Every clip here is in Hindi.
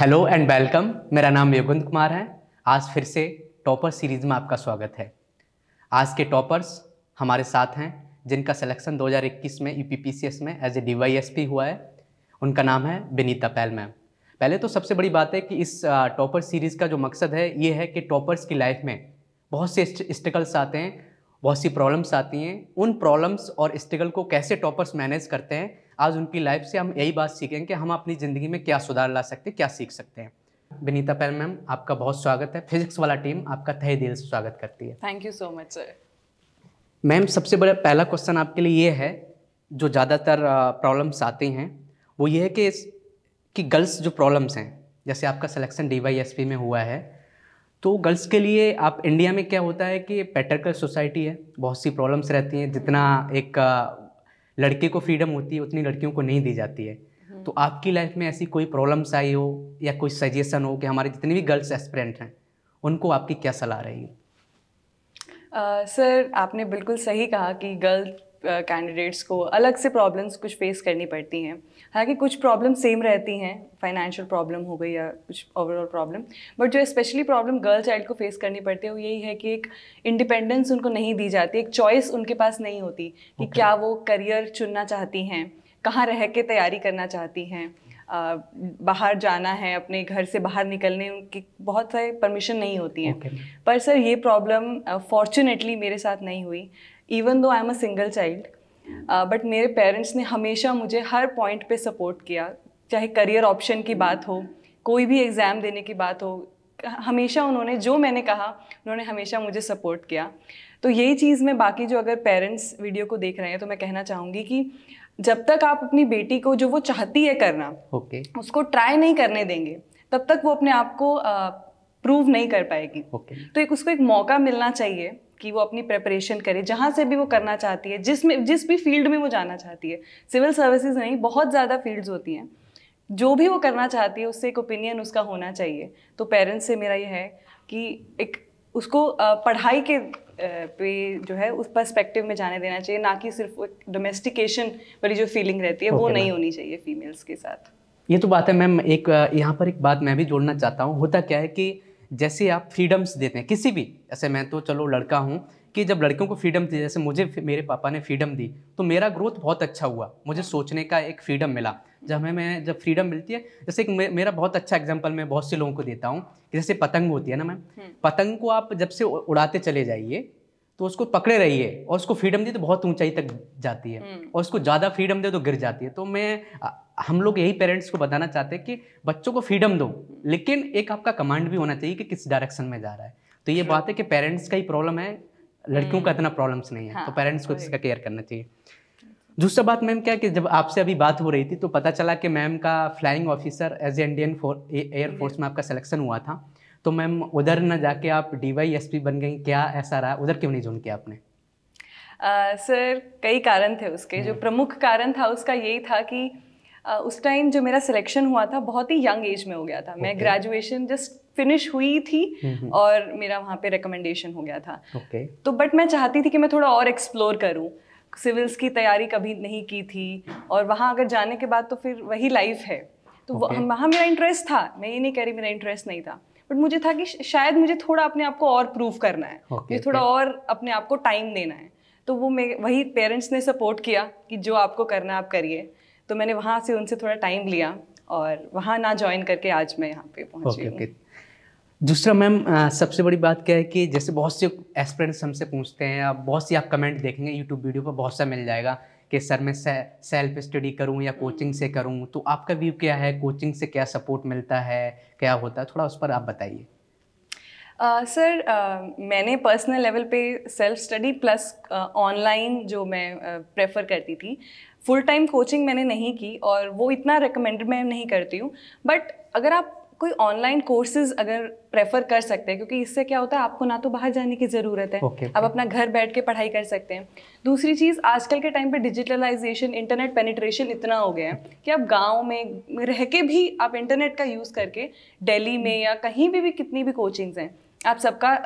हेलो एंड वेलकम मेरा नाम योगेंद्र कुमार है आज फिर से टॉपर सीरीज़ में आपका स्वागत है आज के टॉपर्स हमारे साथ हैं जिनका सिलेक्शन 2021 में यूपीपीसीएस में एज ए डीवाईएसपी हुआ है उनका नाम है विनीता पैल मैम पहले तो सबसे बड़ी बात है कि इस टॉपर सीरीज़ का जो मकसद है ये है कि टॉपर्स की लाइफ में बहुत से स्ट्रगल्स आते हैं बहुत सी प्रॉब्लम्स आती हैं उन प्रॉब्लम्स और स्ट्रगल को कैसे टॉपर्स मैनेज करते हैं आज उनकी लाइफ से हम यही बात सीखें कि हम अपनी ज़िंदगी में क्या सुधार ला सकते हैं क्या सीख सकते हैं विनीता पैल मैम आपका बहुत स्वागत है फिजिक्स वाला टीम आपका तहे दिल से स्वागत करती है thank you so much sir ma'am सबसे बड़ा पहला क्वेश्चन आपके लिए ये है जो ज़्यादातर प्रॉब्लम्स आती हैं वो ये है कि कि गर्ल्स जो प्रॉब्लम्स हैं जैसे आपका सिलेक्शन डी में हुआ है तो गर्ल्स के लिए आप इंडिया में क्या होता है कि पैटर्कल सोसाइटी है बहुत सी प्रॉब्लम्स रहती हैं जितना एक लड़के को फ्रीडम होती है उतनी लड़कियों को नहीं दी जाती है हम्म। तो आपकी लाइफ में ऐसी कोई प्रॉब्लम्स आई हो या कोई सजेशन हो कि हमारे जितने भी गर्ल्स एस्परेंट हैं उनको आपकी क्या सलाह रहेगी सर uh, आपने बिल्कुल सही कहा कि गर्ल्स कैंडिडेट्स को अलग से प्रॉब्लम्स कुछ फेस करनी पड़ती हैं हालांकि कुछ प्रॉब्लम सेम रहती हैं फाइनेंशियल प्रॉब्लम हो गई या कुछ ओवरऑल प्रॉब्लम बट जो स्पेशली प्रॉब्लम गर्ल चाइल्ड को फेस करनी पड़ती है वो यही है कि एक इंडिपेंडेंस उनको नहीं दी जाती एक चॉइस उनके पास नहीं होती कि okay. क्या वो करियर चुनना चाहती हैं कहाँ रह के तैयारी करना चाहती हैं बाहर जाना है अपने घर से बाहर निकलने उनकी बहुत सारी परमिशन नहीं होती है okay. पर सर ये प्रॉब्लम फॉर्चुनेटली मेरे साथ नहीं हुई even though I am a single child but मेरे पेरेंट्स ने हमेशा मुझे हर पॉइंट पे सपोर्ट किया चाहे करियर ऑप्शन की बात हो कोई भी एग्ज़ाम देने की बात हो हमेशा उन्होंने जो मैंने कहा उन्होंने हमेशा मुझे सपोर्ट किया तो यही चीज़ मैं बाकी जो अगर पेरेंट्स वीडियो को देख रहे हैं तो मैं कहना चाहूँगी कि जब तक आप अपनी बेटी को जो वो चाहती है करना okay. उसको ट्राई नहीं करने देंगे तब तक वो अपने आप को प्रूव uh, नहीं कर पाएगी okay. तो एक उसको एक मौका मिलना चाहिए कि वो अपनी प्रेपरेशन करे जहाँ से भी वो करना चाहती है जिसमें जिस भी फील्ड में वो जाना चाहती है सिविल सर्विसेज नहीं बहुत ज़्यादा फील्ड्स होती हैं जो भी वो करना चाहती है उससे एक ओपिनियन उसका होना चाहिए तो पेरेंट्स से मेरा ये है कि एक उसको पढ़ाई के पे जो है उस पर्सपेक्टिव में जाने देना चाहिए ना कि सिर्फ डोमेस्टिकेशन वाली जो फीलिंग रहती है okay, वो नहीं होनी चाहिए फीमेल्स के साथ ये तो बात है मैम एक यहाँ पर एक बात मैं भी जोड़ना चाहता हूँ होता क्या है कि जैसे आप फ्रीडम्स देते हैं किसी भी ऐसे मैं तो चलो लड़का हूँ कि जब लड़कियों को फ्रीडम दी जैसे मुझे मेरे पापा ने फ्रीडम दी तो मेरा ग्रोथ बहुत अच्छा हुआ मुझे सोचने का एक फ्रीडम मिला जब हमें मैं जब फ्रीडम मिलती है जैसे एक मेरा बहुत अच्छा एग्जाम्पल मैं बहुत से लोगों को देता हूँ कि जैसे पतंग होती है ना मैम हम्म। पतंग को आप जब से उड़ाते चले जाइए तो उसको पकड़े रहिए और उसको फ्रीडम दी तो बहुत ऊंचाई तक जाती है हम्म। और उसको ज़्यादा फ्रीडम दे तो गिर जाती है तो मैं हम लोग यही पेरेंट्स को बताना चाहते हैं कि बच्चों को फ्रीडम दो लेकिन एक आपका कमांड भी होना चाहिए कि किस डायरेक्शन में जा रहा है तो ये बात है कि पेरेंट्स का ही प्रॉब्लम है लड़कियों का हम्म। इतना प्रॉब्लम्स नहीं है तो हाँ, तो पेरेंट्स को इसका केयर करना चाहिए दूसरा बात मैम क्या कि जब आपसे अभी बात हो रही थी तो पता चला कि मैम का flying officer as a Indian Air Force में आपका सिलेक्शन हुआ था तो मैम उधर ना जाके आप डीवाईएसपी बन गई क्या ऐसा रहा उधर क्यों नहीं ज्वाइन किया आपने सर uh, कई कारण थे उसके जो हम्म। प्रमुख कारण था उसका यही था कि उस टाइम जो मेरा सिलेक्शन हुआ था बहुत ही यंग एज में हो गया था okay. मैं ग्रेजुएशन जस्ट फिनिश हुई थी और मेरा वहाँ पे रिकमेंडेशन हो गया था okay. तो बट मैं चाहती थी कि मैं थोड़ा और एक्सप्लोर करूँ सिविल्स की तैयारी कभी नहीं की थी और वहाँ अगर जाने के बाद तो फिर वही लाइफ है तो okay. वहाँ मेरा इंटरेस्ट था मैं ये नहीं कह रही मेरा इंटरेस्ट नहीं था बट मुझे था कि शायद मुझे थोड़ा अपने आप को और प्रूव करना है okay, मुझे थोड़ा और अपने आप को टाइम देना है तो वो मैं वही पेरेंट्स ने सपोर्ट किया कि जो आपको करना है आप करिए तो मैंने वहाँ से उनसे थोड़ा टाइम लिया और वहाँ ना ज्वाइन करके आज मैं यहाँ पे पहुँची okay, okay. दूसरा मैम सबसे बड़ी बात क्या है कि जैसे बहुत से एस्पिरेंट्स हमसे पूछते हैं बहुत सी आप कमेंट देखेंगे यूट्यूब वीडियो पर बहुत सा मिल जाएगा कि सर मैं से, सेल्फ स्टडी करूं या कोचिंग से करूं तो आपका व्यू क्या है कोचिंग से क्या सपोर्ट मिलता है क्या होता है थोड़ा उस पर आप बताइए सर uh, uh, मैंने पर्सनल लेवल पे सेल्फ स्टडी प्लस ऑनलाइन जो मैं प्रेफर uh, करती थी फुल टाइम कोचिंग मैंने नहीं की और वो इतना रिकमेंडेड मैं नहीं करती हूँ बट अगर आप कोई ऑनलाइन कोर्सेज अगर प्रेफर कर सकते हैं क्योंकि इससे क्या होता है आपको ना तो बाहर जाने की ज़रूरत है okay, आप अपना घर बैठ के पढ़ाई कर सकते हैं दूसरी चीज़ आजकल के टाइम पे डिजिटलाइजेशन इंटरनेट पेनिट्रेशन इतना हो गया है कि आप गांव में रह के भी आप इंटरनेट का यूज़ करके दिल्ली में या कहीं भी, भी कितनी भी कोचिंग्स हैं आप सबका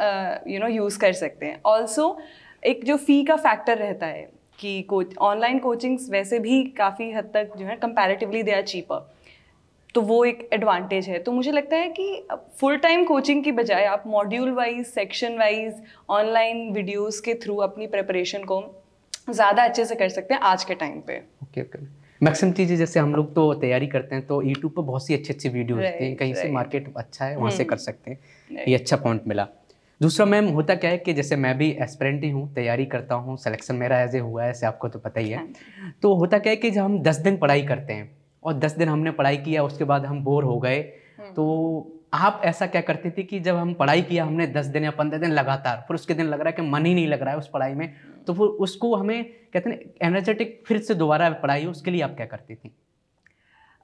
यू नो यूज़ कर सकते हैं ऑल्सो एक जो फ़ी का फैक्टर रहता है कि कोच ऑनलाइन कोचिंग्स वैसे भी काफ़ी हद तक जो है कंपैरेटिवली दे आर चीपर तो वो एक एडवांटेज है तो मुझे लगता है कि फुल टाइम कोचिंग की बजाय आप module wise section wise online videos के थ्रू अपनी प्रेपरेशन को ज़्यादा अच्छे से कर सकते हैं आज के टाइम पे ओके ओके मैक्सिम चीज़ें जैसे हम लोग तो तैयारी करते हैं तो यूट्यूब पर बहुत सी अच्छी अच्छी वीडियो होती हैं कहीं से मार्केट अच्छा है वहाँ से हम्म। कर सकते हैं ये अच्छा पॉइंट मिला दूसरा मैम होता क्या है कि जैसे मैं भी एस्परेंट ही हूँ तैयारी करता हूँ सिलेक्शन मेरा ऐसे हुआ है ऐसे आपको तो पता ही है हाँ तो होता क्या है कि जब हम दस दिन पढ़ाई करते हैं और दस दिन हमने पढ़ाई किया उसके बाद हम बोर हो गए हम्म। तो आप ऐसा क्या करते थे कि जब हम पढ़ाई किया हमने दस दिन या पंद्रह दिन लगातार फिर उसके दिन लग रहा है कि मन ही नहीं लग रहा है उस पढ़ाई में तो फिर उसको हमें कहते हैं एनर्जेटिक फिर से दोबारा पढ़ाई उसके लिए आप क्या करती थी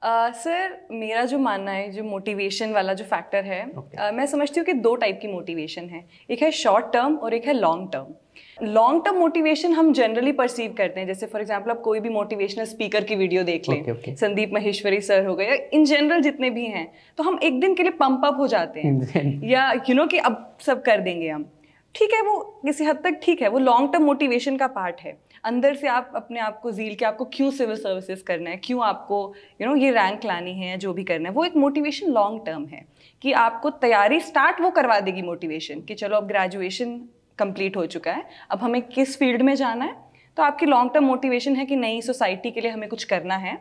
सर uh, मेरा जो मानना है जो मोटिवेशन वाला जो फैक्टर है okay. uh, मैं समझती हूँ कि दो टाइप की मोटिवेशन है एक है शॉर्ट टर्म और एक है long term long term motivation हम जनरली परसीव करते हैं जैसे फॉर एग्जाम्पल आप कोई भी मोटिवेशनल स्पीकर की वीडियो देख लें okay, okay. Sandeep Maheshwari sir हो गए या इन जनरल जितने भी हैं तो हम एक दिन के लिए पंप अप हो जाते हैं या यू you नो know, कि अब सब कर देंगे हम ठीक है वो किसी हद तक ठीक है वो लॉन्ग टर्म मोटिवेशन का पार्ट है अंदर से आप अपने आप को जील के आपको क्यों सिविल सर्विसेज करना है क्यों आपको यू नो ये रैंक लानी है जो भी करना है वो एक मोटिवेशन लॉन्ग टर्म है कि आपको तैयारी स्टार्ट वो करवा देगी मोटिवेशन कि चलो अब ग्रेजुएशन कंप्लीट हो चुका है अब हमें किस फील्ड में जाना है तो आपकी लॉन्ग टर्म मोटिवेशन है कि नई सोसाइटी के लिए हमें कुछ करना है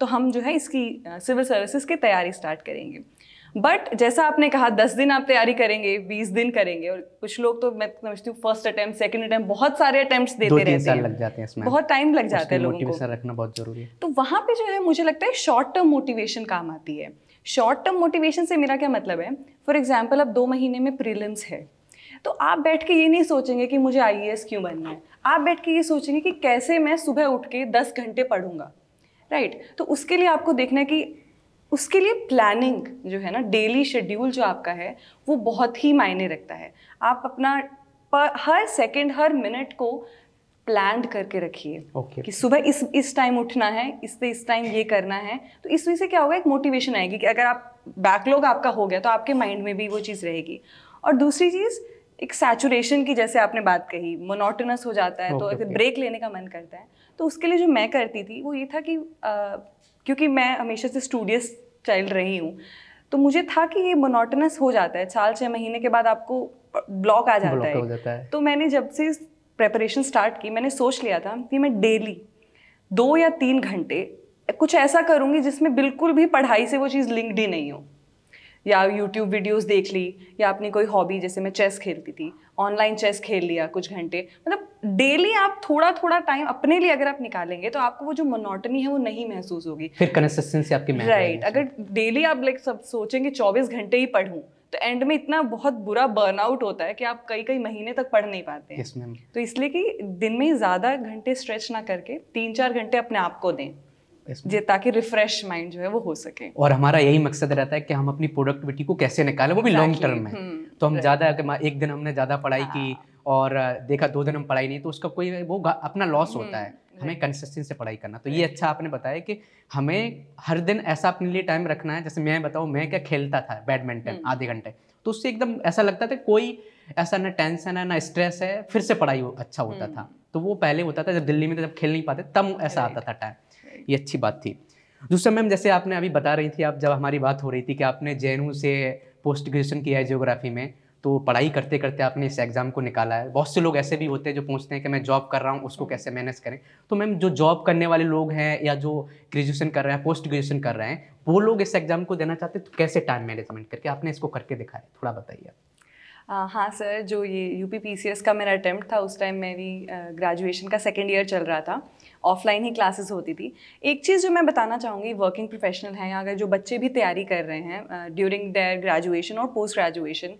तो हम जो है इसकी सिविल uh, सर्विसेज की तैयारी स्टार्ट करेंगे बट जैसा आपने कहा दस दिन आप तैयारी करेंगे बीस दिन करेंगे और कुछ लोग तो मैं तो समझती हूँ फर्स्ट अटेम्प्ट सेकंड अटेम्प्ट बहुत सारे अटेम्प्ट देते रहते हैं लग जाते इसमें बहुत टाइम लग जाता है लोगों को रखना बहुत जरूरी है तो वहाँ पे जो है मुझे लगता है शॉर्ट टर्म मोटिवेशन काम आती है शॉर्ट टर्म मोटिवेशन से मेरा क्या मतलब है फॉर एग्जाम्पल अब दो महीने में प्रिलिम्स है तो आप बैठ के ये नहीं सोचेंगे कि मुझे आई क्यों बनना है आप बैठ के ये सोचेंगे कि कैसे मैं सुबह उठ के दस घंटे पढ़ूंगा राइट right. तो उसके लिए आपको देखना है कि उसके लिए प्लानिंग जो है ना डेली शेड्यूल जो आपका है वो बहुत ही मायने रखता है आप अपना पर हर सेकंड हर मिनट को प्लान करके रखिए okay. कि सुबह इस इस टाइम उठना है इससे इस टाइम ये करना है तो इस वजह से क्या होगा एक मोटिवेशन आएगी कि अगर आप बैकलॉग आपका हो गया तो आपके माइंड में भी वो चीज़ रहेगी और दूसरी चीज़ एक सैचुरेशन की जैसे आपने बात कही मोनोटोनस हो जाता है तो okay, तो अगर okay. ब्रेक लेने का मन करता है तो उसके लिए जो मैं करती थी वो ये था कि आ, क्योंकि मैं हमेशा से स्टूडियस चाइल्ड रही हूँ तो मुझे था कि ये मोनोटनस हो जाता है साल छः महीने के बाद आपको ब्लॉक आ जाता, है।, जाता है तो मैंने जब से प्रेपरेशन स्टार्ट की मैंने सोच लिया था कि मैं डेली दो या तीन घंटे कुछ ऐसा करूँगी जिसमें बिल्कुल भी पढ़ाई से वो चीज़ लिंक्ड ही नहीं हो या यूट्यूब वीडियोस देख ली या अपनी कोई हॉबी जैसे मैं चेस खेलती थी ऑनलाइन चेस खेल लिया कुछ घंटे मतलब डेली आप थोड़ा थोड़ा टाइम अपने लिए अगर आप निकालेंगे तो आपको वो जो मोनोटनी है वो नहीं महसूस होगी फिर कंसिस्टेंसी आपकी राइट अगर डेली आप लाइक सब सोचेंगे चौबीस घंटे ही पढ़ूँ तो एंड में इतना बहुत बुरा बर्नआउट होता है कि आप कई कई महीने तक पढ़ नहीं पाते हैं yes, तो इसलिए कि दिन में ज़्यादा घंटे स्ट्रेच ना करके तीन चार घंटे अपने आप को दें ताकि रिफ्रेश माइंड जो है वो हो सके और हमारा यही मकसद रहता है कि हम अपनी प्रोडक्टिविटी को कैसे निकालें वो भी लॉन्ग टर्म में तो हम ज़्यादा एक दिन हमने ज़्यादा पढ़ाई की हाँ। और देखा दो दिन हम पढ़ाई नहीं तो उसका कोई वो अपना लॉस हम्म, होता है हमें कंसिस्टेंट से पढ़ाई करना तो ये अच्छा आपने बताया कि हमें हर दिन ऐसा अपने लिए टाइम रखना है जैसे मैं बताऊँ मैं क्या खेलता था बैडमिंटन हम्म। आधे घंटे तो उससे एकदम ऐसा लगता था कोई ऐसा ना टेंशन है ना स्ट्रेस है फिर से पढ़ाई अच्छा होता हम्म। था तो वो पहले होता था जब दिल्ली में जब खेल नहीं पाते तब ऐसा आता था टाइम ये अच्छी बात थी दूसरा मैम जैसे आपने अभी बता रही थी आप जब हमारी बात हो रही थी कि आपने जे से पोस्ट ग्रेजुएशन किया है जियोग्राफी में तो पढ़ाई करते करते आपने इस एग्ज़ाम को निकाला है बहुत से लोग ऐसे भी होते हैं जो पूछते हैं कि मैं जॉब कर रहा हूँ उसको कैसे मैनेज करें तो मैम जो जॉब करने वाले लोग हैं या जो ग्रेजुएशन कर रहे हैं पोस्ट ग्रेजुएशन कर रहे हैं वो लोग इस एग्ज़ाम को देना चाहते हैं तो कैसे टाइम मैनेजमेंट करके आपने इसको करके दिखाया थोड़ा बताइए आप हाँ सर जो ये यू पी का मेरा अटैम्प्ट था उस टाइम मेरी ग्रेजुएशन का सेकेंड ईयर चल रहा था ऑफलाइन ही क्लासेस होती थी एक चीज़ जो मैं बताना चाहूँगी वर्किंग प्रोफेशनल हैं या अगर जो बच्चे भी तैयारी कर रहे हैं ड्यूरिंग देयर ग्रेजुएशन और पोस्ट ग्रेजुएशन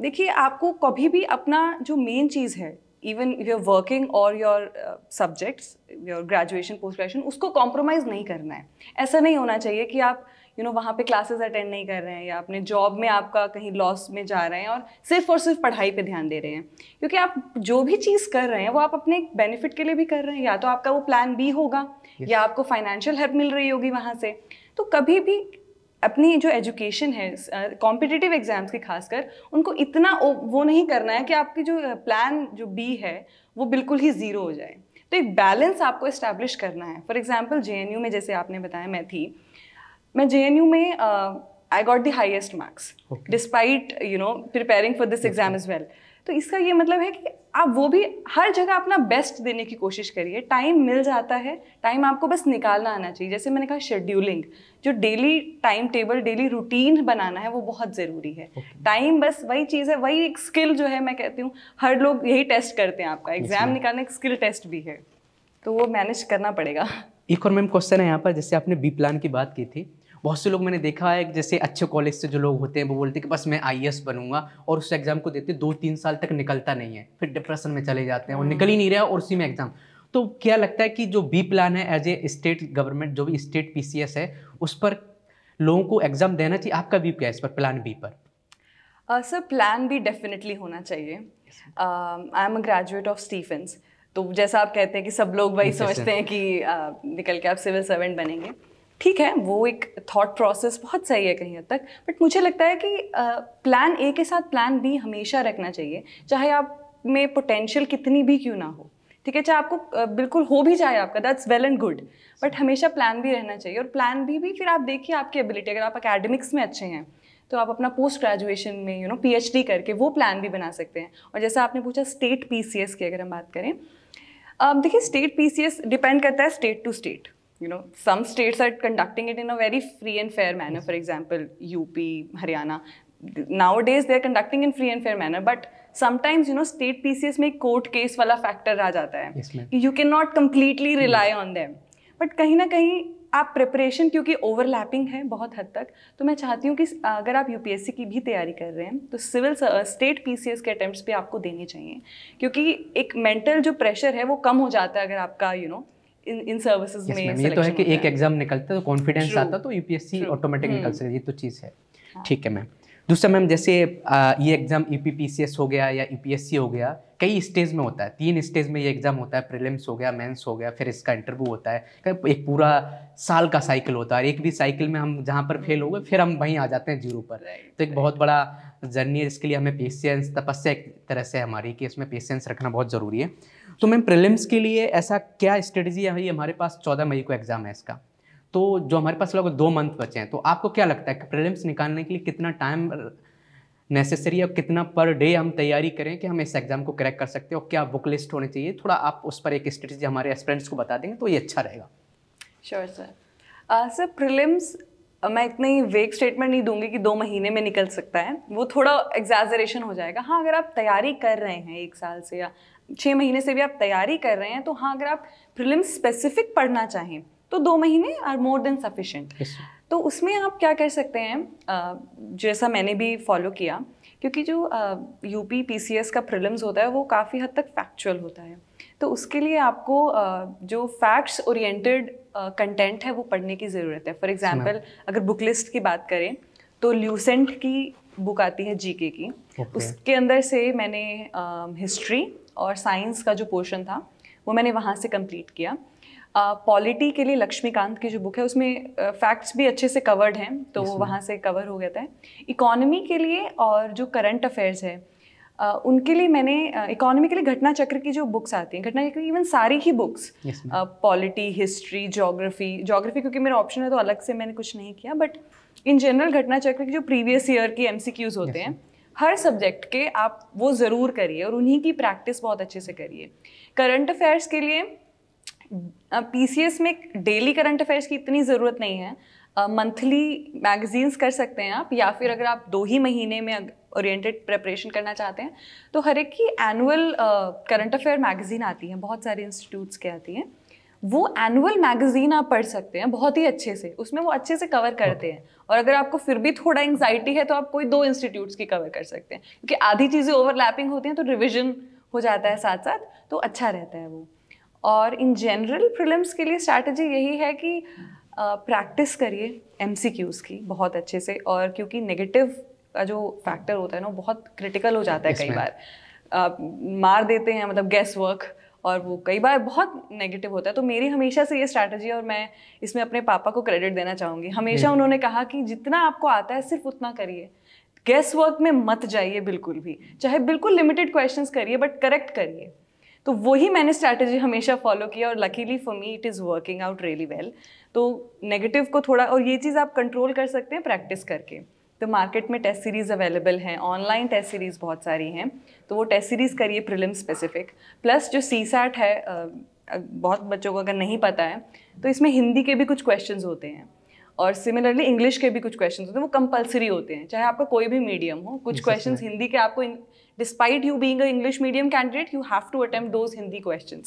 देखिए आपको कभी भी अपना जो मेन चीज़ है इवन योर वर्किंग और your subjects your graduation post graduation उसको कॉम्प्रोमाइज़ नहीं करना है ऐसा नहीं होना चाहिए कि आप यू नो वहाँ पे क्लासेस अटेंड नहीं कर रहे हैं या अपने जॉब में आपका कहीं लॉस में जा रहे हैं और सिर्फ और सिर्फ पढ़ाई पे ध्यान दे रहे हैं क्योंकि आप जो भी चीज़ कर रहे हैं वो आप अपने बेनिफिट के लिए भी कर रहे हैं या तो आपका वो प्लान बी होगा yes. या आपको फाइनेंशियल हेल्प मिल रही होगी वहाँ से तो कभी भी अपनी जो एजुकेशन है कॉम्पिटिटिव uh, एग्जाम्स की खासकर उनको इतना वो नहीं करना है कि आपकी जो प्लान जो बी है वो बिल्कुल ही ज़ीरो हो जाए तो एक बैलेंस आपको इस्टेब्लिश करना है फॉर एग्जाम्पल जे में जैसे आपने बताया मैं थी मैं जे एन यू में I got the highest marks despite you know preparing for this exam is well तो इसका ये मतलब है कि आप वो भी हर जगह अपना बेस्ट देने की कोशिश करिए टाइम मिल जाता है टाइम आपको बस निकालना आना चाहिए जैसे मैंने कहा शेड्यूलिंग जो daily time table daily routine बनाना है वो बहुत ज़रूरी है टाइम okay. बस वही चीज़ है वही एक स्किल जो है मैं कहती हूँ हर लोग यही टेस्ट करते हैं आपका एग्जाम निकालना एक स्किल टेस्ट भी है तो वो मैनेज करना पड़ेगा एक और मैम क्वेश्चन है यहाँ पर जैसे आपने बी प्लान की बात की थी बहुत से लोग मैंने देखा है जैसे अच्छे कॉलेज से जो लोग होते हैं वो बोलते हैं कि बस मैं आई बनूंगा और उस एग्ज़ाम को देते दो तीन साल तक निकलता नहीं है फिर डिप्रेशन में चले जाते हैं और निकल ही नहीं रहा और उसी में एग्ज़ाम तो क्या लगता है कि जो बी प्लान है एज ए स्टेट गवर्नमेंट जो भी स्टेट पी है उस पर लोगों को एग्ज़ाम देना चाहिए आपका व्यू क्या है इस पर प्लान बी पर सर प्लान भी डेफिनेटली होना चाहिए I am a graduate of Stephen's तो जैसा आप कहते हैं कि सब लोग वही समझते हैं कि uh, निकल के आप सिविल सर्वेंट बनेंगे ठीक है वो एक थॉट प्रोसेस बहुत सही है कहीं हद तक बट मुझे लगता है कि प्लान ए के साथ प्लान बी हमेशा रखना चाहिए चाहे आप में पोटेंशियल कितनी भी क्यों ना हो ठीक है चाहे आपको बिल्कुल हो भी जाए आपका that's well and good but हमेशा प्लान भी रहना चाहिए और प्लान बी भी फिर आप देखिए आपकी एबिलिटी अगर आप अकेडमिक्स में अच्छे हैं तो आप अपना पोस्ट ग्रेजुएशन में यू नो पीएचडी करके वो प्लान भी बना सकते हैं और जैसा आपने पूछा स्टेट पीसीएस की अगर हम बात करें देखिए स्टेट पीसीएस डिपेंड करता है state to state you know some states are conducting it in a very free and fair manner for example up haryana nowadays they are conducting in free and fair manner but sometimes you know state pcs में court case wala factor aa jata hai yes, you cannot completely rely yes. on them but kahin na kahin आप प्रिपरेशन क्योंकि ओवरलैपिंग है बहुत हद तक तो मैं चाहती हूँ कि अगर आप यूपीएससी की भी तैयारी कर रहे हैं तो सिविल स्टेट पीसीएस के अटेम्प्ट्स भी आपको देने चाहिए क्योंकि एक मेंटल जो प्रेशर है वो कम हो जाता है अगर आपका यू you नो know, इन इन सर्विसेज में ये तो है कि एक एग्जाम निकलता है तो कॉन्फिडेंस आता तो यूपीएससी ऑटोमेटिक हम्म। निकल सके ये तो चीज़ है हाँ। ठीक है मैम दूसरा मैम जैसे ये एग्ज़ाम ई e हो गया या सी e हो गया कई स्टेज में होता है तीन स्टेज में ये एग्ज़ाम होता है प्रीलिम्स हो गया मेंस हो गया फिर इसका इंटरव्यू होता है एक पूरा साल का साइकिल होता है और एक भी साइकिल में हम जहाँ पर फेल हो गए फिर हम वहीं आ जाते हैं जीरो पर तो एक बहुत बड़ा जर्नी है जिसके लिए हमें पेशेंस तपस्या एक तरह से हमारी कि इसमें पेशेंस रखना बहुत ज़रूरी है तो मैम प्रिलिम्स के लिए ऐसा क्या स्ट्रेटजी है भाई हमारे पास चौदह मई को एग्ज़ाम है इसका तो जो हमारे पास लगभग दो मंथ बचे हैं तो आपको क्या लगता है कि प्रिलिम्स निकालने के लिए कितना टाइम नेसेसरी और कितना पर डे हम तैयारी करें कि हम इस एग्ज़ाम को क्रैक कर सकते हैं और क्या बुक लिस्ट होनी चाहिए थोड़ा आप उस पर एक स्ट्रेटजी हमारे एस्पेरेंट्स को बता देंगे तो ये अच्छा रहेगा श्योर सर सर प्रिलिम्स मैं इतनी वेग स्टेटमेंट नहीं दूंगी कि दो महीने में निकल सकता है वो थोड़ा एग्जाजरेशन हो जाएगा हाँ अगर आप तैयारी कर रहे हैं एक साल से या छः महीने से भी आप तैयारी कर रहे हैं तो हाँ अगर आप प्रिलिम स्पेसिफिक पढ़ना चाहें तो दो महीने आर मोर देन सफिशेंट तो उसमें आप क्या कर सकते हैं जैसा मैंने भी फॉलो किया क्योंकि जो यूपी पीसीएस का प्रिलिम्स होता है वो काफ़ी हद तक फैक्चुअल होता है तो उसके लिए आपको जो फैक्ट्स ओरिएंटेड कंटेंट है वो पढ़ने की ज़रूरत है फॉर एग्जाम्पल अगर बुक लिस्ट की बात करें तो ल्यूसेंट की बुक आती है जीके की okay. उसके अंदर से मैंने हिस्ट्री और साइंस का जो पोर्शन था वो मैंने वहाँ से कंप्लीट किया पॉलिटी के लिए लक्ष्मीकांत की जो बुक है उसमें फैक्ट्स भी अच्छे से कवर्ड हैं तो वो वहाँ से कवर हो गया था इकोनॉमी के लिए और जो करंट अफेयर्स है Uh, उनके लिए मैंने इकोनॉमी uh, के लिए घटना चक्र की जो बुक्स आती हैं घटना चक्र इवन सारी ही books polity history geography geography क्योंकि मेरा ऑप्शन है तो अलग से मैंने कुछ नहीं किया बट इन जनरल घटना चक्र की जो प्रीवियस ईयर की एम होते yes, हैं हर सब्जेक्ट के आप वो ज़रूर करिए और उन्हीं की प्रैक्टिस बहुत अच्छे से करिए करंट अफेयर्स के लिए एस में डेली करंट अफेयर्स की इतनी ज़रूरत नहीं है मंथली uh, मैगजीन्स कर सकते हैं आप या फिर अगर आप दो ही महीने में ओरिएंटेड प्रिपरेशन करना चाहते हैं तो हर एक की एनुअल करंट अफेयर मैगजीन आती है बहुत सारे इंस्टीट्यूट्स के आती हैं वो एनुअल मैगजीन आप पढ़ सकते हैं बहुत ही अच्छे से उसमें वो अच्छे से कवर करते हैं और अगर आपको फिर भी थोड़ा एंगजाइटी है तो आप कोई दो इंस्टीट्यूट्स की कवर कर सकते हैं क्योंकि आधी चीज़ें ओवरलैपिंग होती हैं तो रिविजन हो जाता है साथ साथ तो अच्छा रहता है वो और इन जनरल फिल्म्स के लिए स्ट्रैटेजी यही है कि प्रैक्टिस करिए एम की बहुत अच्छे से और क्योंकि नेगेटिव का जो फैक्टर होता है ना वो बहुत क्रिटिकल हो जाता है कई बार आप मार देते हैं मतलब गैस वर्क और वो कई बार बहुत नेगेटिव होता है तो मेरी हमेशा से ये स्ट्रैटेजी और मैं इसमें अपने पापा को क्रेडिट देना चाहूँगी हमेशा उन्होंने कहा कि जितना आपको आता है सिर्फ उतना करिए गेस वर्क में मत जाइए बिल्कुल भी चाहे बिल्कुल लिमिटेड क्वेश्चंस करिए बट करेक्ट करिए तो वही मैंने स्ट्रैटेजी हमेशा फॉलो किया और luckily for me it is working out really well तो नेगेटिव को थोड़ा और ये चीज़ आप कंट्रोल कर सकते हैं प्रैक्टिस करके तो मार्केट में टेस्ट सीरीज़ अवेलेबल हैं ऑनलाइन टेस्ट सीरीज़ बहुत सारी हैं तो वो टेस्ट सीरीज़ करिए प्रिलिम स्पेसिफिक प्लस जो सी सैट है बहुत बच्चों को अगर नहीं पता है तो इसमें हिंदी के भी कुछ क्वेश्चन होते हैं और सिमिलरली इंग्लिश के भी कुछ क्वेश्चन होते हैं वो कंपलसरी होते हैं चाहे आपका कोई भी मीडियम हो कुछ क्वेश्चन हिंदी के आपको despite you being English medium candidate you have to attempt those Hindi question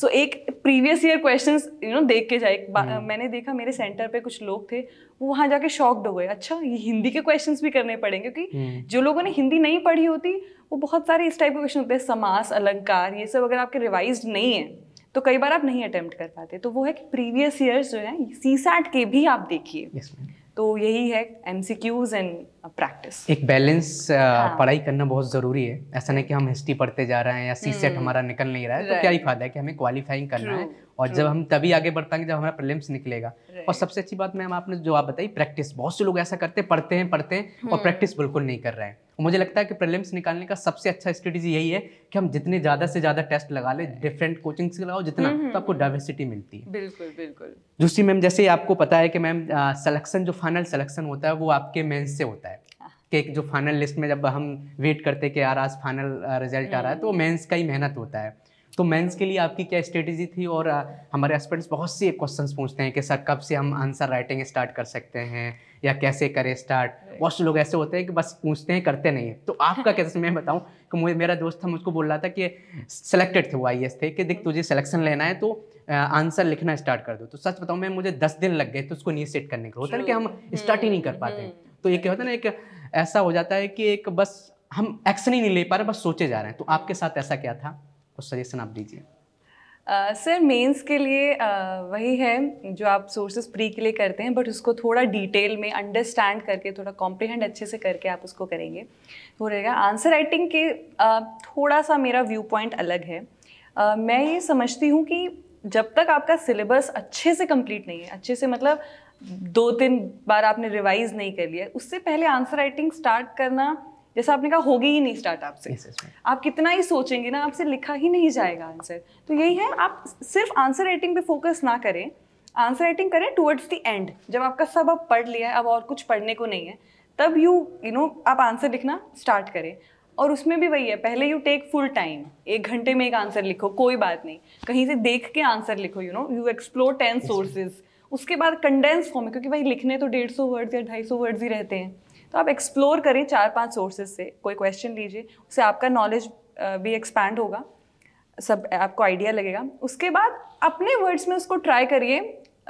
so एक previous year question you know देख के जाए hmm. मैंने देखा मेरे सेंटर पे कुछ लोग थे वो वहाँ जाके शॉक्ड हो गए अच्छा ये हिंदी के क्वेश्चन भी करने पड़ेंगे क्योंकि hmm. जो लोगों ने हिंदी नहीं पढ़ी होती वो बहुत सारे इस टाइप के क्वेश्चन होते हैं समास अलंकार ये सब अगर आपके रिवाइज नहीं है तो कई बार आप नहीं अटेम्प्ट कर पाते तो वो है कि प्रीवियस ईयर जो है सी सैट के भी आप देखिए yes, तो यही है M C Qs and practice एक बैलेंस uh, हाँ. पढ़ाई करना बहुत ज़रूरी है ऐसा नहीं कि हम हिस्ट्री पढ़ते जा रहे हैं या सी सेट हम्म। हमारा निकल नहीं रहा है तो क्या ही फायदा है कि हमें क्वालिफाइंग करना है और जब हम तभी आगे बढ़ पाएंगे जब हमारा प्रलिम्स निकलेगा और सबसे अच्छी बात मैम आपने जो आप बताई प्रैक्टिस बहुत से लोग ऐसा करते पढ़ते हैं पढ़ते हैं और प्रैक्टिस हम्म। बिल्कुल नहीं कर रहे हैं मुझे लगता है कि प्रलिम्स निकालने का सबसे अच्छा स्ट्रेटेजी यही है कि हम जितने ज़्यादा से ज़्यादा टेस्ट लगा ले डिफरेंट कोचिंग से लगाओ जितना तो आपको डाइवर्सिटी मिलती है बिल्कुल बिल्कुल दूसरी मैम जैसे आपको पता है कि मैम सलेक्शन जो फाइनल सलेक्शन होता है वो आपके मेन्स से होता है हाँ। कि जो फाइनल लिस्ट में जब हम वेट करते हैं कि यार आज फाइनल रिजल्ट आ रहा है तो मेंस हम्म। का ही मेहनत होता है तो मेंस के लिए आपकी क्या स्ट्रेटेजी थी और हमारे एस्पेंट्स बहुत से क्वेश्चंस पूछते हैं कि सर कब से हम आंसर राइटिंग स्टार्ट कर सकते हैं या कैसे करें स्टार्ट बहुत से लोग ऐसे होते हैं कि बस पूछते हैं करते नहीं हैं तो आपका कैसे मैं बताऊँ कि मुझे मेरा दोस्त था मुझको बोल रहा था कि सेलेक्टेड थे वो आई थे कि देख तुझे सिलेक्शन लेना है तो आंसर लिखना स्टार्ट कर दो तो सच बताऊँ मैं मुझे दस दिन लग गए तो उसको नीचे सेट करने के होता है कि हम स्टार्ट ही नहीं कर हम्म, पाते हैं हम्म। तो ये क्या होता है ना एक ऐसा हो जाता है कि एक बस हम एक्शन ही नहीं ले पा रहे बस सोचे जा रहे हैं तो आपके साथ ऐसा क्या था कुछ सजेशन आप दीजिए सर मेंस के लिए uh, वही है जो आप सोर्सेज प्री के लिए करते हैं बट उसको थोड़ा डिटेल में अंडरस्टैंड करके थोड़ा कॉम्प्रिहेंड अच्छे से करके आप उसको करेंगे तो हो रहेगा आंसर राइटिंग के uh, थोड़ा सा मेरा व्यू पॉइंट अलग है uh, मैं ये समझती हूँ कि जब तक आपका सिलेबस अच्छे से कंप्लीट नहीं है अच्छे से मतलब दो तीन बार आपने रिवाइज नहीं कर लिया उससे पहले आंसर राइटिंग स्टार्ट करना जैसा आपने कहा होगी ही नहीं स्टार्टअप से yes, आप कितना ही सोचेंगे ना आपसे लिखा ही नहीं जाएगा आंसर तो यही है आप सिर्फ आंसर राइटिंग पे फोकस ना करें आंसर राइटिंग करें टुवर्ड्स द एंड जब आपका सब अब पढ़ लिया है अब और कुछ पढ़ने को नहीं है तब यू यू नो आप आंसर लिखना स्टार्ट करें और उसमें भी वही है पहले यू टेक फुल टाइम एक घंटे में एक आंसर लिखो कोई बात नहीं कहीं से देख के आंसर लिखो you know you explore ten sources उसके बाद कंडेंस फॉर्म में क्योंकि भाई लिखने तो डेढ़ सौ वर्ड्स या ढाई सौ वर्ड्स ही रहते हैं तो आप एक्सप्लोर करें चार पांच सोर्सेज से कोई क्वेश्चन लीजिए उससे आपका नॉलेज भी एक्सपैंड होगा सब आपको आइडिया लगेगा उसके बाद अपने वर्ड्स में उसको ट्राई करिए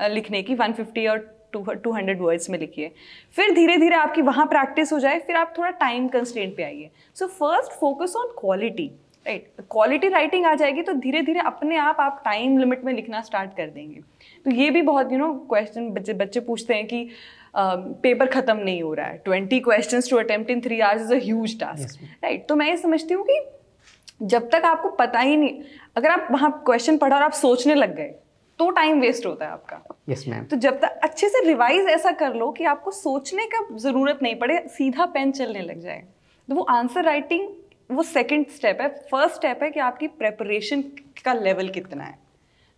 लिखने की 150 और टू टू हंड्रेड वर्ड्स में लिखिए फिर धीरे धीरे आपकी वहाँ प्रैक्टिस हो जाए फिर आप थोड़ा टाइम कंस्टेंट पे आइए so first focus on quality right quality writing आ जाएगी तो धीरे धीरे अपने आप आप टाइम लिमिट में लिखना स्टार्ट कर देंगे तो ये भी बहुत यू नो क्वेश्चन बच्चे बच्चे पूछते हैं कि पेपर ख़त्म नहीं हो रहा है twenty question to attempt in three hours is a task right तो मैं ये समझती हूँ कि जब तक आपको पता ही नहीं अगर आप वहाँ क्वेश्चन पढ़ा और आप सोचने लग गए तो टाइम वेस्ट होता है आपका यस yes, मैम तो जब तक अच्छे से रिवाइज ऐसा कर लो कि आपको सोचने का ज़रूरत नहीं पड़े सीधा पेन चलने लग जाए तो वो आंसर राइटिंग वो सेकंड स्टेप है फर्स्ट स्टेप है कि आपकी प्रेपरेशन का लेवल कितना है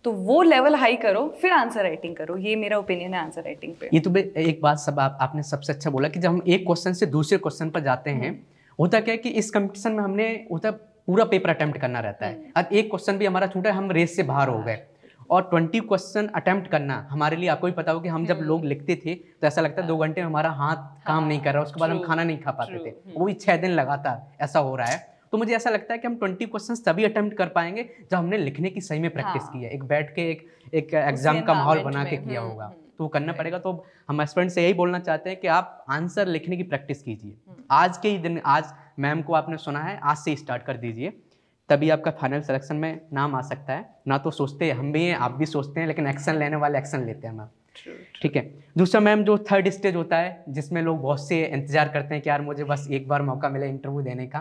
तो वो लेवल हाई करो फिर आंसर राइटिंग करो ये मेरा ओपिनियन है आंसर राइटिंग पे ये तो एक बात सब आप, आपने सबसे अच्छा बोला कि जब हम एक क्वेश्चन से दूसरे क्वेश्चन पर जाते हैं हम्म। होता क्या है कि इस कंपटीशन में हमने होता पूरा पेपर अटेम्प्ट करना रहता है हम्म। और एक क्वेश्चन भी हमारा छूटा है हम रेस से बाहर हो हाँ। गए और ट्वेंटी क्वेश्चन अटेम्प्ट करना हमारे लिए आपको भी पता हो कि हम जब हम्म। लोग लिखते थे तो ऐसा लगता है दो हाँ। घंटे में हमारा हाथ काम हाँ। नहीं कर रहा उसके बाद हम खाना नहीं खा पाते थे वो भी छः दिन लगातार ऐसा हो रहा है तो मुझे ऐसा लगता है कि हम ट्वेंटी क्वेश्चन तभी अटैम्प्ट कर पाएंगे जब हमने लिखने की सही में प्रैक्टिस हाँ। की है एक बैठ के एक एक एग्जाम का माहौल बना के किया हम्म, होगा हम्म, तो वो करना पड़ेगा तो हम स्टूडेंट से यही बोलना चाहते हैं कि आप आंसर लिखने की प्रैक्टिस कीजिए हम्म। आज के ही दिन आज मैम को आपने सुना है आज से स्टार्ट कर दीजिए तभी आपका फाइनल सिलेक्शन में नाम आ सकता है ना तो सोचते हैं हम भी हैं आप भी सोचते हैं लेकिन एक्शन लेने वाले एक्शन लेते हैं मैम ठीक है दूसरा मैम जो थर्ड स्टेज होता है जिसमें लोग बहुत से इंतजार करते हैं कि यार मुझे बस एक बार मौका मिले इंटरव्यू देने का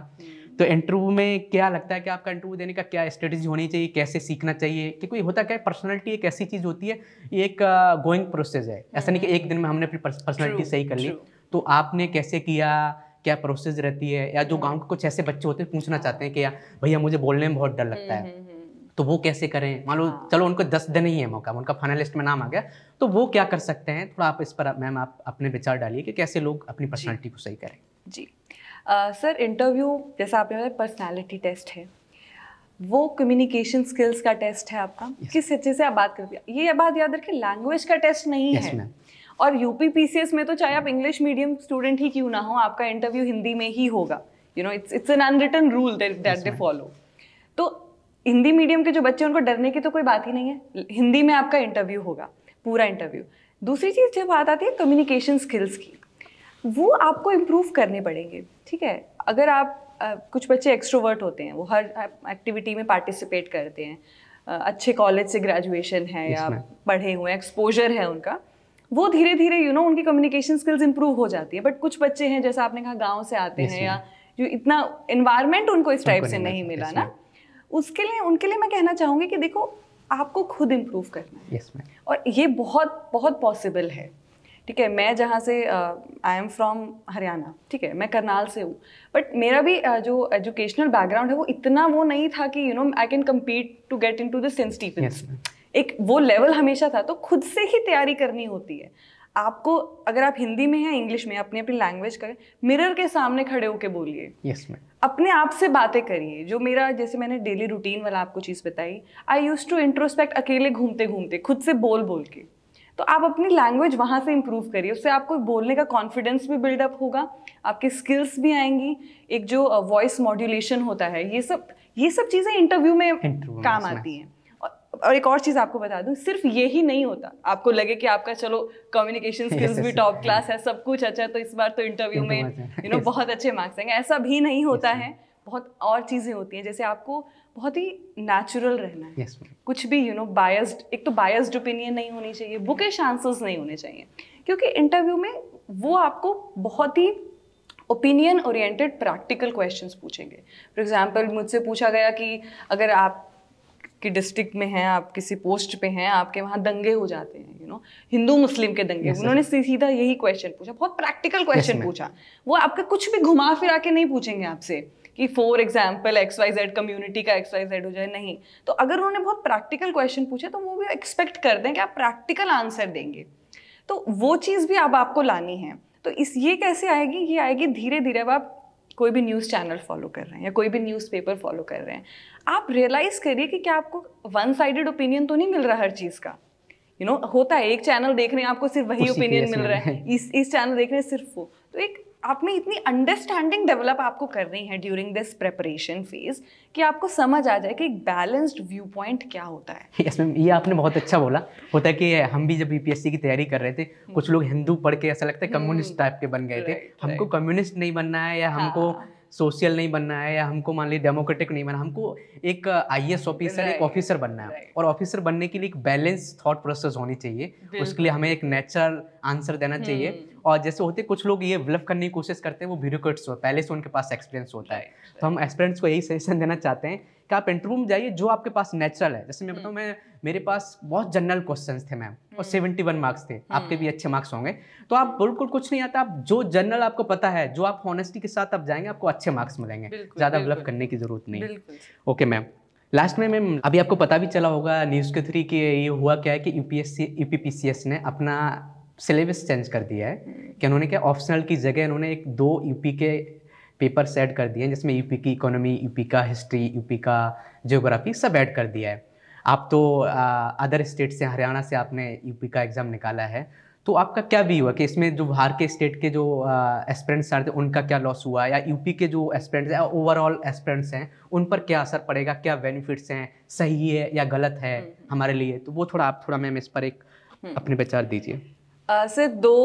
तो इंटरव्यू में क्या लगता है कि आपका इंटरव्यू देने का क्या स्ट्रेटेजी होनी चाहिए कैसे सीखना चाहिए क्योंकि होता क्या है पर्सनैलिटी एक ऐसी चीज़ होती है ये एक गोइंग प्रोसेस है ऐसा नहीं कि एक दिन में हमने अपनी पर्सनैलिटी सही कर ली तो आपने कैसे किया क्या प्रोसेस रहती है या जो hmm. गाँव के कुछ ऐसे बच्चे होते हैं पूछना चाहते हैं कि यार भैया मुझे बोलने में बहुत डर hmm, लगता है hmm, तो वो कैसे करें मान लो हाँ. चलो उनको दस दिन ही है मौका उनका फाइनलिस्ट में नाम आ गया तो वो क्या कर सकते हैं थोड़ा आप इस पर मैम आप अपने विचार डालिए कि कैसे लोग अपनी पर्सनैलिटी को सही करें जी सर uh, इंटरव्यू जैसा आपने बताया पर्सनैलिटी टेस्ट है वो कम्युनिकेशन स्किल्स का टेस्ट है आपका yes. किस अच्छे से आप बात करते हैं ये बात याद रखें लैंग्वेज का टेस्ट नहीं yes, है और यूपी पी में तो चाहे आप इंग्लिश मीडियम स्टूडेंट ही क्यों ना हो आपका इंटरव्यू हिंदी में ही होगा you know it's it's an unwritten rule that they follow तो हिंदी मीडियम के जो बच्चे उनको डरने की तो कोई बात ही नहीं है हिंदी में आपका इंटरव्यू होगा पूरा इंटरव्यू दूसरी चीज़ जब बात आती है कम्युनिकेशन स्किल्स की वो आपको इम्प्रूव करने पड़ेंगे ठीक है अगर आप कुछ बच्चे एक्सट्रोवर्ट होते हैं वो हर एक्टिविटी में पार्टिसिपेट करते हैं अच्छे कॉलेज से ग्रेजुएशन है या पढ़े हुए एक्सपोजर है उनका वो धीरे धीरे यू नो उनकी कम्युनिकेशन स्किल्स इंप्रूव हो जाती है बट कुछ बच्चे हैं जैसा आपने कहा गांव से आते हैं या जो इतना इन्वायरमेंट उनको इस टाइप से नहीं मिला ना उसके लिए उनके लिए मैं कहना चाहूँगी कि देखो आपको खुद इम्प्रूव करना है और ये बहुत बहुत पॉसिबल है ठीक है मैं जहाँ से आई एम फ्रॉम हरियाणा ठीक है मैं करनाल से हूँ बट मेरा भी uh, जो एजुकेशनल बैकग्राउंड है वो इतना वो नहीं था कि you know I can compete to get into the एक वो लेवल हमेशा था तो खुद से ही तैयारी करनी होती है आपको अगर आप हिंदी में हैं इंग्लिश में अपनी अपनी लैंग्वेज करें मिरर के सामने खड़े होकर बोलिए यस yes, अपने आप से बातें करिए जो मेरा जैसे मैंने डेली रूटीन वाला आपको चीज़ बताई आई यूज़ टू इंट्रोस्पेक्ट अकेले घूमते घूमते खुद से बोल बोल के तो आप अपनी लैंग्वेज वहाँ से इम्प्रूव करिए उससे आपको बोलने का कॉन्फिडेंस भी बिल्डअप होगा आपकी स्किल्स भी आएंगी एक जो वॉइस मॉड्यूलेशन होता है ये सब ये सब चीज़ें इंटरव्यू में Interview काम में आती हैं और एक और चीज़ आपको बता दूँ सिर्फ ये ही नहीं होता आपको लगे कि आपका चलो कम्युनिकेशन स्किल्स भी टॉप क्लास है सब कुछ अच्छा है तो इस बार तो इंटरव्यू में यू नो बहुत अच्छे मार्क्स आएंगे ऐसा भी नहीं होता है बहुत और चीज़ें होती हैं जैसे आपको बहुत ही नेचुरल रहना है yes, कुछ भी यू नो बायस्ड एक तो बायस्ड ओपिनियन नहीं होनी चाहिए बुके आंसर्स नहीं होने चाहिए क्योंकि इंटरव्यू में वो आपको बहुत ही ओपिनियन ओरिएंटेड प्रैक्टिकल क्वेश्चंस पूछेंगे फॉर एग्जांपल मुझसे पूछा गया कि अगर आप कि डिस्ट्रिक्ट में हैं आप किसी पोस्ट पे हैं आपके वहाँ दंगे हो जाते हैं यू नो हिंदू मुस्लिम के दंगे yes, उन्होंने सीधा यही क्वेश्चन पूछा बहुत प्रैक्टिकल क्वेश्चन yes, पूछा वो आपका कुछ भी घुमा फिरा के नहीं पूछेंगे आपसे कि for example X Y Z community का एक्स वाई जेड हो जाए नहीं तो अगर उन्होंने बहुत प्रैक्टिकल क्वेश्चन पूछे तो वो भी एक्सपेक्ट कर दें कि आप प्रैक्टिकल आंसर देंगे तो वो चीज़ भी अब आपको लानी है तो इस ये कैसे आएगी ये आएगी धीरे धीरे अब आप कोई भी न्यूज़ चैनल फॉलो कर रहे हैं या कोई भी न्यूज़पेपर फॉलो कर रहे हैं आप रियलाइज़ करिए कि क्या आपको वन साइडेड ओपिनियन तो नहीं मिल रहा हर चीज़ का यू you नो know, होता है एक चैनल देख रहे हैं आपको सिर्फ वही ओपिनियन मिल रहा है इस इस चैनल देख रहे हैं सिर्फ वो तो एक आप में इतनी अंडरस्टैंडिंग डेवलप आपको कर रही है ड्यूरिंग दिस प्रेपरेशन फेज कि आपको समझ आ जाए कि एक बैलेंस्ड व्यू पॉइंट क्या होता है यस मैम ये आपने बहुत अच्छा बोला होता है कि हम भी जब यूपीएससी की तैयारी कर रहे थे हम्म। कुछ लोग हिंदू पढ़ के ऐसा लगता है कम्युनिस्ट हम्म। टाइप के बन गए थे हमको कम्युनिस्ट नहीं बनना है या हमको हाँ। सोशल नहीं बनना है या हमको मान लीजिए डेमोक्रेटिक नहीं बनना हमको एक आई uh, ऑफिसर एक ऑफिसर बनना है और ऑफिसर बनने के लिए एक बैलेंस थॉट प्रोसेस होनी चाहिए उसके लिए हमें एक नेचुरल आंसर देना हम्म। चाहिए और जैसे होते कुछ लोग ये विलफ करने की कोशिश करते हैं वो ब्यूरोक्रेट्स हो पहले से उनके पास एक्सपीरियंस होता है तो हम एक्सपीरियंस को यही सजेशन देना चाहते हैं कि आप इंटरव्यू में जाइए जो आपके पास नेचुरल है जैसे मैं हम्म। बताऊँ मैं मेरे पास बहुत जनरल क्वेश्चन थे मैम और सेवेंटी वन मार्क्स थे हम्म। आपके भी अच्छे मार्क्स होंगे तो आप बिल्कुल कुछ नहीं आता आप जो जनरल आपको पता है जो आप ऑनेस्टी के साथ आप जाएंगे आपको अच्छे मार्क्स मिलेंगे ज़्यादा गलत करने की ज़रूरत नहीं ओके मैम लास्ट में मैम अभी आपको पता भी चला होगा न्यूज़ के थ्री कि ये हुआ क्या है कि यू पी ने अपना सिलेबस चेंज कर दिया है हम्म। कि उन्होंने क्या ऑप्शनल की जगह उन्होंने एक दो यूपी के पेपर सेट कर दिए हैं जिसमें यूपी की इकोनॉमी यूपी का हिस्ट्री यूपी का जियोग्राफी सब ऐड कर दिया है आप तो अदर स्टेट से हरियाणा से आपने यूपी का एग्ज़ाम निकाला है तो आपका क्या भी हुआ कि इसमें जो बाहर के स्टेट के जो आ रहे थे उनका क्या लॉस हुआ या यूपी के जो एस्परेंट्स हैं ओवरऑल एस्परेंट्स हैं उन पर क्या असर पड़ेगा क्या बेनिफिट्स हैं सही है या गलत है हम्म। हमारे लिए तो वो थोड़ा आप थोड़ा मैम इस पर एक हम्म। अपने विचार दीजिए सर दो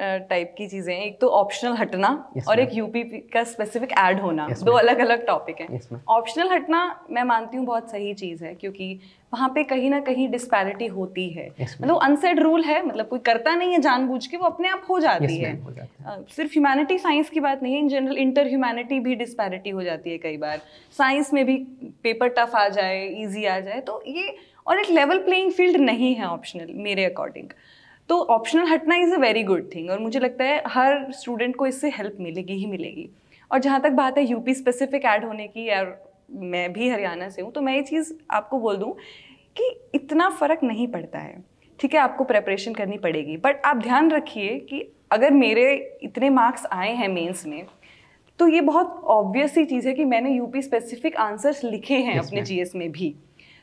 टाइप की चीज़ें एक तो ऑप्शनल हटना yes, और एक यूपी का स्पेसिफिक ऐड होना yes, दो अलग अलग टॉपिक हैं ऑप्शनल yes, हटना मैं मानती हूँ बहुत सही चीज़ है क्योंकि वहाँ पे कहीं ना कहीं डिस्पैरिटी होती है मतलब अनसेड रूल है मतलब कोई करता नहीं है जानबूझ के वो अपने आप हो जाती है uh, सिर्फ ह्यूमैनिटी साइंस की बात नहीं है इन जनरल इंटर ह्यूमैनिटी भी डिस्पैरिटी हो जाती है कई बार साइंस में भी पेपर टफ आ जाए ईजी आ जाए तो ये और एक लेवल प्लेइंग फील्ड नहीं है ऑप्शनल मेरे अकॉर्डिंग तो ऑप्शनल हटना is a very good thing और मुझे लगता है हर स्टूडेंट को इससे हेल्प मिलेगी ही मिलेगी और जहाँ तक बात है यूपी स्पेसिफिक ऐड होने की या मैं भी हरियाणा से हूँ तो मैं ये चीज़ आपको बोल दूँ कि इतना फ़र्क नहीं पड़ता है ठीक है आपको प्रेपरेशन करनी पड़ेगी बट आप ध्यान रखिए कि अगर मेरे इतने मार्क्स आए हैं मेंस में तो ये बहुत ऑब्वियस ही चीज़ है कि मैंने यूपी स्पेसिफिक आंसर्स लिखे हैं अपने जीएस में भी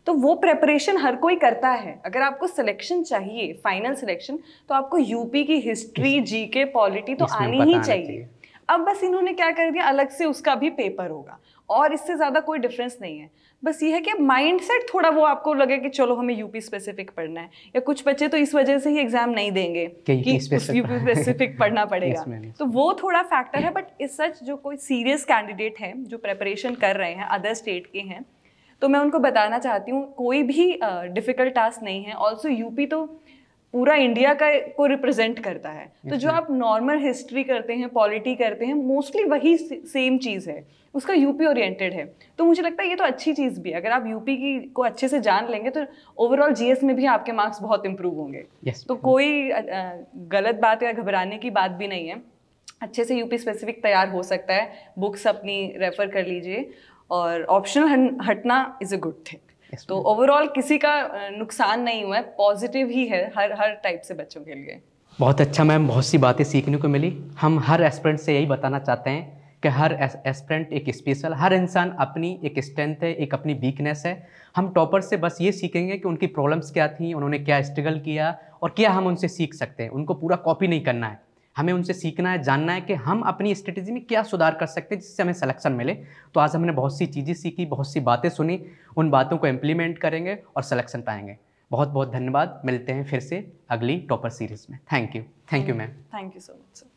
तो वो प्रेपरेशन हर कोई करता है अगर आपको सिलेक्शन चाहिए फाइनल सिलेक्शन तो आपको यूपी की हिस्ट्री जी के पॉलिटी तो आनी ही चाहिए।, अब बस इन्होंने क्या कर दिया अलग से उसका भी पेपर होगा और इससे ज़्यादा कोई डिफरेंस नहीं है बस ये है कि माइंड सेट थोड़ा वो आपको लगे कि चलो हमें यूपी स्पेसिफिक पढ़ना है या कुछ बच्चे तो इस वजह से ही एग्जाम नहीं देंगे कि यूपी स्पेसिफिक पढ़ना पड़ेगा तो वो थोड़ा फैक्टर है बट इस सच जो कोई सीरियस कैंडिडेट है जो प्रेपरेशन कर रहे हैं अदर स्टेट के हैं तो मैं उनको बताना चाहती हूँ कोई भी डिफ़िकल्ट टास्क नहीं है ऑल्सो यूपी तो पूरा इंडिया का को रिप्रेजेंट करता है तो जो आप नॉर्मल हिस्ट्री करते हैं पॉलिटी करते हैं मोस्टली वही सेम चीज़ है उसका यूपी ओरिएंटेड है तो मुझे लगता है ये तो अच्छी चीज़ भी है अगर आप यूपी की को अच्छे से जान लेंगे तो ओवरऑल जीएस में भी आपके मार्क्स बहुत इंप्रूव होंगे yes, तो कोई गलत बात या घबराने की बात भी नहीं है अच्छे से यूपी स्पेसिफिक तैयार हो सकता है बुक्स अपनी रेफ़र कर लीजिए और ऑप्शनल हटना इज़ अ गुड थिंग तो ओवरऑल किसी का नुकसान नहीं हुआ है पॉजिटिव ही है हर हर टाइप से बच्चों के लिए बहुत अच्छा मैम बहुत सी बातें सीखने को मिली हम हर एस्परेंट से यही बताना चाहते हैं कि हर एस्परेंट एक स्पेशल हर इंसान अपनी एक स्ट्रेंथ है एक अपनी वीकनेस है हम टॉपर से बस ये सीखेंगे कि उनकी प्रॉब्लम्स क्या थी उन्होंने क्या स्ट्रगल किया और क्या हम उनसे सीख सकते हैं उनको पूरा कॉपी नहीं करना है हमें उनसे सीखना है जानना है कि हम अपनी स्ट्रेटेजी में क्या सुधार कर सकते हैं जिससे हमें सलेक्शन मिले तो आज हमने बहुत सी चीज़ें सीखी बहुत सी बातें सुनी उन बातों को इम्प्लीमेंट करेंगे और सलेक्शन पाएंगे बहुत बहुत धन्यवाद मिलते हैं फिर से अगली टॉपर सीरीज़ में thank you thank you ma'am thank you so much sir